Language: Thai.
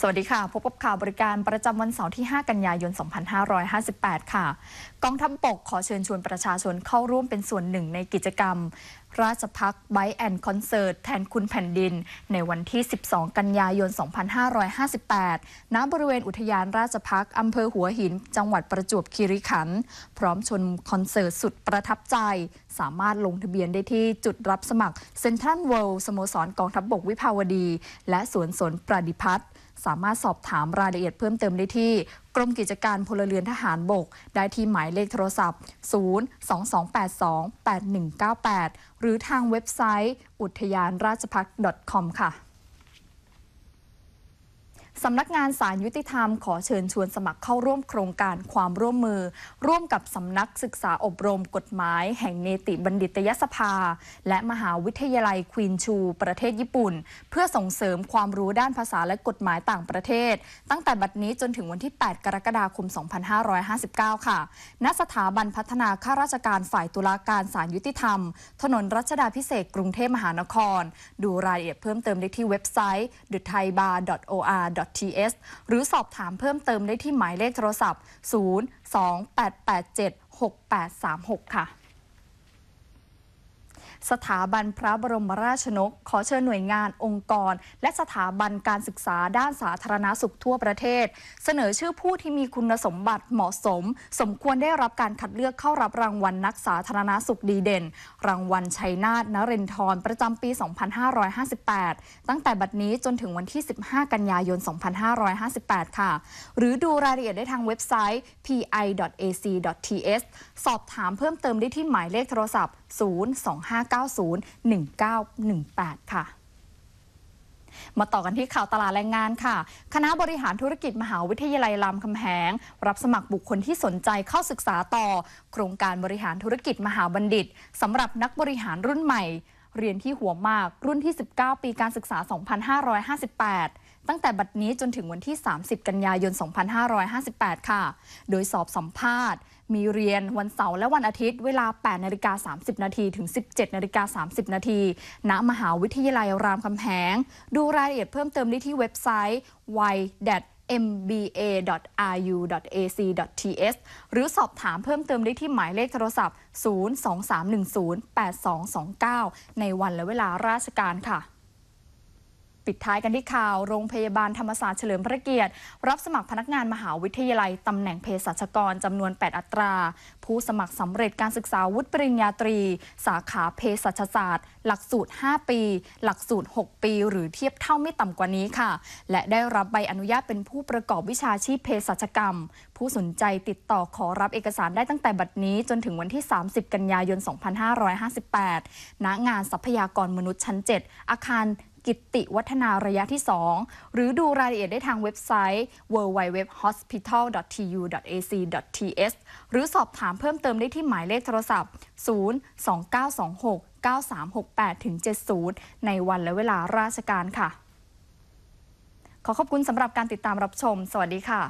สวัสดีค่ะ พบกับข่าวบริการประจำวันเสาร์ที่ 5 กันยายน 2558 ค่ะ กองทัพบกขอเชิญชวนประชาชนเข้าร่วมเป็นส่วนหนึ่ง ในกิจกรรมราชพักไบแอนคอนเสิร์ตแทนคุณแผ่นดินในวันที่ 12 กันยายน 2558ณบริเวณอุทยานราชพักอำเภอหัวหิน จังหวัดประจวบคีรีขันธ์พร้อมชมคอนเสิร์ตสุดประทับใจ สามารถลงทะเบียนได้ที่จุดรับสมัครเซ็นทรัลเวิลด์สโมสรกองทัพบบกวิภาวดี และสวนสนประดิพัฒน์สามารถสอบถามรายละเอียดเพิ่มเติมได้ที่กรมกิจการพลเรือนทหารบก ได้ที่หมายเลขโทรศัพท์ 022828198 หรือทางเว็บไซต์อุทยานราชพัก์ .com ค่ะสำนักงานสารยุติธรรมขอเชิญชวนสมัครเข้าร่วมโครงการความร่วมมือ ร่วมกับสำนักศึกษาอบรมกฎหมายแห่งเนติบัณฑิตยสภา และมหาวิทยาลัยควีนชูประเทศญี่ปุ่น เพื่อส่งเสริมความรู้ด้านภาษาและกฎหมายต่างประเทศ ตั้งแต่บัดนี้จนถึงวันที่ 8 กรกฎาคม 2559 ค่ะ ณ สถาบันพัฒนาข้าราชการฝ่ายตุลาการสารยุติธรรม ถนนรัชดาพิเศษกรุงเทพมหานคร ดูรายละเอียดเพิ่มเติมได้ที่เว็บไซต์ thaibar.or www.th หรือสอบถามเพิ่มเติมได้ที่หมายเลขโทรศัพท์ 028876836 ค่ะสถาบันพระบรมราชนก ขอเชิญหน่วยงานองค์กร และสถาบันการศึกษาด้านสาธารณาสุขทั่วประเทศ เสนอชื่อผู้ที่มีคุณสมบัติเหมาะสม สมควรได้รับการคัดเลือกเข้ารับรางวัลนักสาธารณาสุขดีเด่น รางวัลชัยนาทนเรนทร ประจำปี 2558 ตั้งแต่บัดนี้จนถึงวันที่ 15 กันยายน 2558 ค่ะ หรือดูรายละเอียดได้ทางเว็บไซต์ pi.ac.th สอบถามเพิ่มเติมได้ที่หมายเลขโทรศัพท์025901918 ค่ะ มาต่อกันที่ข่าวตลาดแรงงานค่ะ คณะบริหารธุรกิจมหาวิทยาลัยรามคำแหง รับสมัครบุคคลที่สนใจเข้าศึกษาต่อ โครงการบริหารธุรกิจมหาบัณฑิตสำหรับนักบริหารรุ่นใหม่เรียนที่หัวมากรุ่นที่ 19 ปีการศึกษา 2558 ตั้งแต่บัดนี้จนถึงวันที่ 30 กันยายน 2558 ค่ะ โดยสอบสัมภาษณ์มีเรียนวันเสาร์และวันอาทิตย์ เวลา 8 นาฬิกา30 นาทีถึง 17 นาฬิกา 30 นาที ณมหาวิทยาลัยรามคำแหงดูรายละเอียดเพิ่มเติมได้ที่เว็บไซต์ y mba.ru.ac.th หรือสอบถามเพิ่มเติมได้ที่หมายเลขโทรศัพท์ 023108229 ในวันและเวลาราชการค่ะปิดท้ายกันที่ข่าว โรงพยาบาลธรรมศาสตร์เฉลิมพระเกียรติ รับสมัครพนักงานมหาวิทยาลัยตำแหน่งเภสัชกรจำนวน 8 อัตรา ผู้สมัครสำเร็จการศึกษาวุฒิปริญญาตรี สาขาเภสัชศาสตร์ หลักสูตร 5 ปี หลักสูตร 6 ปี หรือเทียบเท่าไม่ต่ำกว่านี้ค่ะ และได้รับใบอนุญาตเป็นผู้ประกอบวิชาชีพเภสัชกรรม ผู้สนใจติดต่อขอรับเอกสารได้ตั้งแต่บัดนี้จนถึงวันที่ 30 กันยายน 2558ณงานทรัพยากรมนุษย์ชั้น 7 อาคารกิตติวัฒนาระยะที่ 2 หรือดูรายละเอียดได้ทางเว็บไซต์ www.hospital.tu.ac.th หรือสอบถามเพิ่มเติมได้ที่หมายเลขโทรศัพท์ 02926 9368-70 ในวันและเวลาราชการค่ะ ขอขอบคุณสำหรับการติดตามรับชม สวัสดีค่ะ